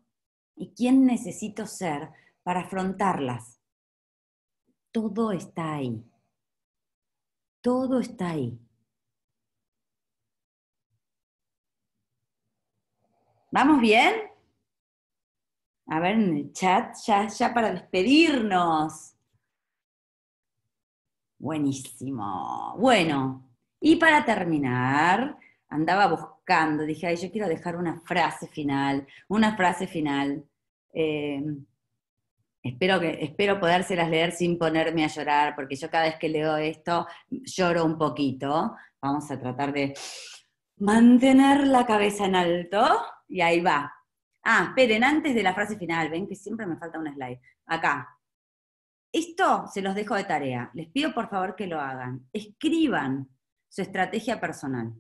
¿Y quién necesito ser para afrontarlas? Todo está ahí. Todo está ahí. ¿Vamos bien? A ver, en el chat, ya, ya para despedirnos. Buenísimo. Bueno, y para terminar, andaba buscando, dije, ay, yo quiero dejar una frase final, una frase final. Em, espero, que, espero podérselas leer sin ponerme a llorar, porque yo cada vez que leo esto lloro un poquito. Vamos a tratar de mantener la cabeza en alto y ahí va. Ah, esperen, antes de la frase final, ven que siempre me falta un slide. Acá, esto se los dejo de tarea. Les pido por favor que lo hagan. Escriban su estrategia personal.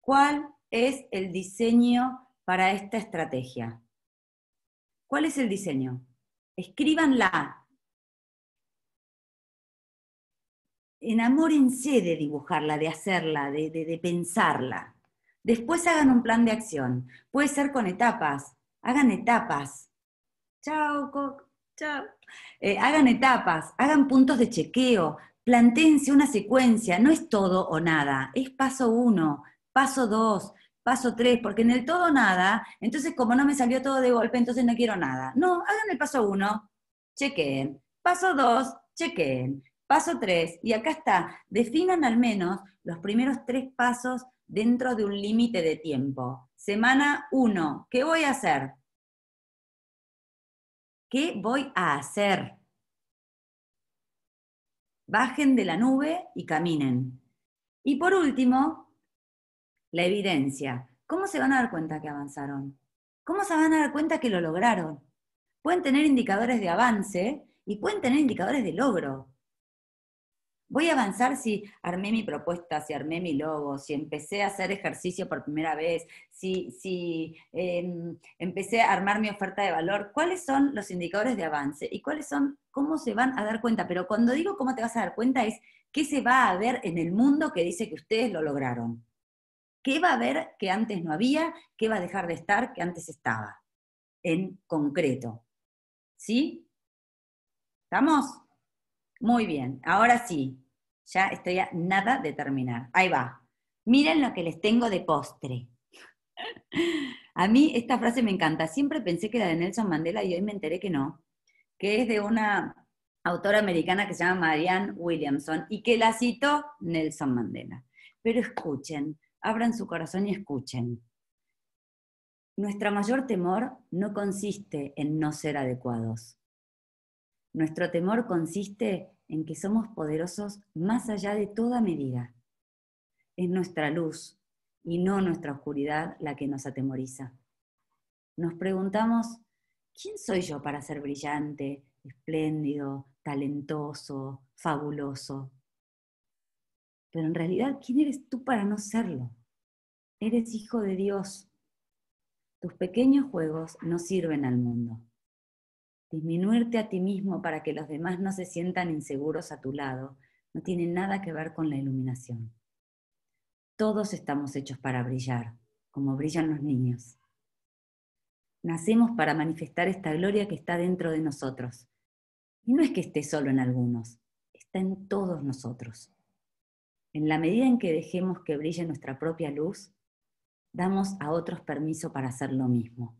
¿Cuál es el diseño para esta estrategia? ¿Cuál es el diseño? Escríbanla. Enamórense de dibujarla, de hacerla, de, pensarla. Después hagan un plan de acción. Puede ser con etapas. Hagan etapas. Chao, eh, hagan etapas, hagan puntos de chequeo, planteense una secuencia, no es todo o nada, es paso uno, paso dos, paso tres, porque en el todo o nada, entonces como no me salió todo de golpe, entonces no quiero nada. No, hagan el paso uno, chequeen, paso dos, chequeen, paso tres, y acá está, definan al menos los primeros tres pasos dentro de un límite de tiempo. Semana uno, ¿qué voy a hacer? ¿Qué voy a hacer? Bajen de la nube y caminen. Y por último, la evidencia. ¿Cómo se van a dar cuenta que avanzaron? ¿Cómo se van a dar cuenta que lo lograron? Pueden tener indicadores de avance y pueden tener indicadores de logro voy a avanzar si armé mi propuesta, si armé mi logo, si empecé a hacer ejercicio por primera vez, si, si em, empecé a armar mi oferta de valor, cuáles son los indicadores de avance y cuáles son, cómo se van a dar cuenta. Pero cuando digo cómo te vas a dar cuenta es qué se va a ver en el mundo que dice que ustedes lo lograron. ¿Qué va a haber que antes no había? ¿Qué va a dejar de estar que antes estaba? En concreto. ¿Sí? ¿Estamos? Muy bien, ahora sí, ya estoy a nada de terminar. Ahí va. Miren lo que les tengo de postre. [laughs] A mí esta frase me encanta. Siempre pensé que era de Nelson Mandela y hoy me enteré que no, que es de una autora americana que se llama Marianne Williamson y que la citó Nelson Mandela. Pero escuchen, abran su corazón y escuchen. Nuestro mayor temor no consiste en no ser adecuados, nuestro temor consiste en que somos poderosos más allá de toda medida. Es nuestra luz y no nuestra oscuridad la que nos atemoriza. Nos preguntamos, ¿quién soy yo para ser brillante, espléndido, talentoso, fabuloso? Pero en realidad, ¿quién eres tú para no serlo? Eres hijo de Dios. Tus pequeños juegos no sirven al mundo. Disminuirte a ti mismo para que los demás no se sientan inseguros a tu lado no tiene nada que ver con la iluminación. Todos estamos hechos para brillar, como brillan los niños. Nacemos para manifestar esta gloria que está dentro de nosotros. Y no es que esté solo en algunos, está en todos nosotros. En la medida en que dejemos que brille nuestra propia luz, damos a otros permiso para hacer lo mismo.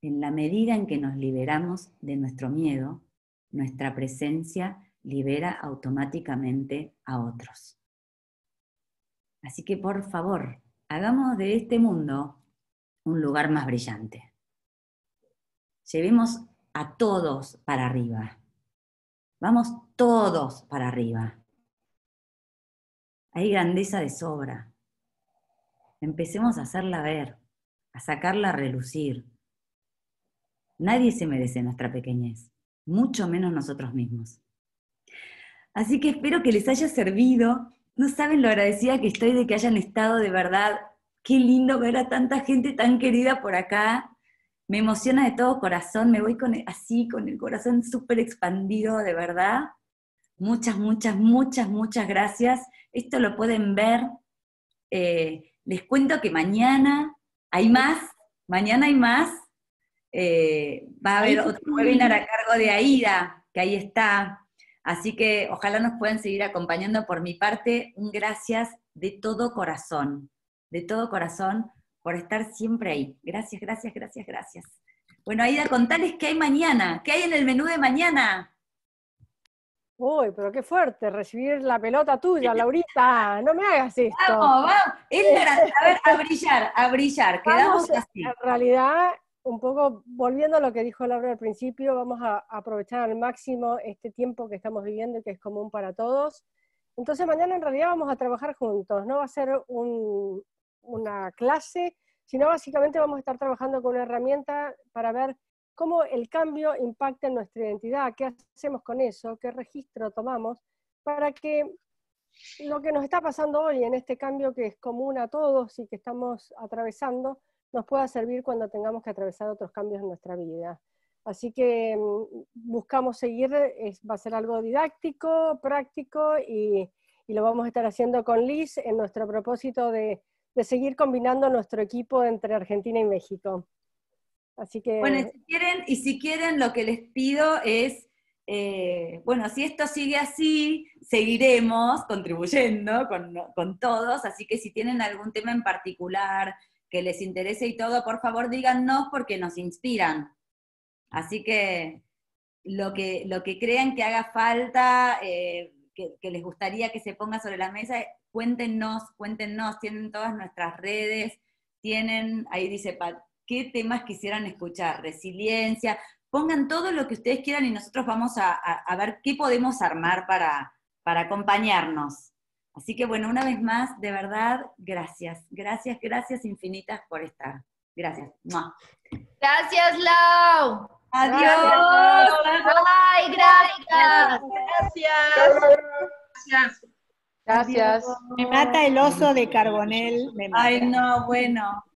En la medida en que nos liberamos de nuestro miedo, nuestra presencia libera automáticamente a otros. Así que por favor, hagamos de este mundo un lugar más brillante. Llevemos a todos para arriba. Vamos todos para arriba. Hay grandeza de sobra. Empecemos a hacerla ver, a sacarla a relucir, Nadie se merece nuestra pequeñez, mucho menos nosotros mismos. Así que espero que les haya servido. No saben lo agradecida que estoy de que hayan estado de verdad. Qué lindo ver a tanta gente tan querida por acá. Me emociona de todo corazón, me voy e, así, con el corazón súper expandido, de verdad. Muchas, muchas, muchas, muchas gracias. Esto lo pueden ver. Eh, les cuento que mañana hay más, mañana hay más, eh, va a haber otro webinar a cargo de Aida, que ahí está. Así que ojalá nos puedan seguir acompañando. Por mi parte, un gracias de todo corazón, de todo corazón por estar siempre ahí. Gracias, gracias, gracias, gracias. Bueno, Aida, contales qué hay mañana, qué hay en el menú de mañana. Uy, pero qué fuerte recibir la pelota tuya, Laurita. No me hagas [laughs] esto. Vamos, vamos. a ver, a brillar, a brillar. Quedamos así. En realidad, un poco volviendo a lo que dijo Laura al principio, vamos a aprovechar al máximo este tiempo que estamos viviendo y que es común para todos. Entonces mañana en realidad vamos a trabajar juntos, no va a ser una clase, sino básicamente vamos a estar trabajando con una herramienta para ver cómo el cambio impacta en nuestra identidad, qué hacemos con eso, qué registro tomamos, para que lo que nos está pasando hoy en este cambio que es común a todos y que estamos atravesando, nos pueda servir cuando tengamos que atravesar otros cambios en nuestra vida. Así que mm, buscamos seguir, va a ser algo didáctico, práctico y, lo vamos a estar haciendo con Liz en nuestro propósito de, seguir combinando nuestro equipo entre Argentina y México. Así que... Bueno, si quieren, y si quieren lo que les pido es, eh, bueno, si esto sigue así, seguiremos contribuyendo con, con, todos, así que si tienen algún tema en particular que les interese y todo, por favor díganos porque nos inspiran. Así que lo que, lo que crean que haga falta, eh, que, les gustaría que se ponga sobre la mesa, cuéntenos, cuéntenos, tienen todas nuestras redes, tienen, ahí dice qué temas quisieran escuchar, resiliencia, pongan todo lo que ustedes quieran y nosotros vamos a, ver qué podemos armar para, para acompañarnos. Así que bueno, una vez más, de verdad, gracias. Gracias, gracias infinitas por estar. Gracias. Gracias, Lau. Adiós. Gracias, gracias. Gracias. Gracias. Gracias. Me mata el oso de carbonel. Ay, no, bueno.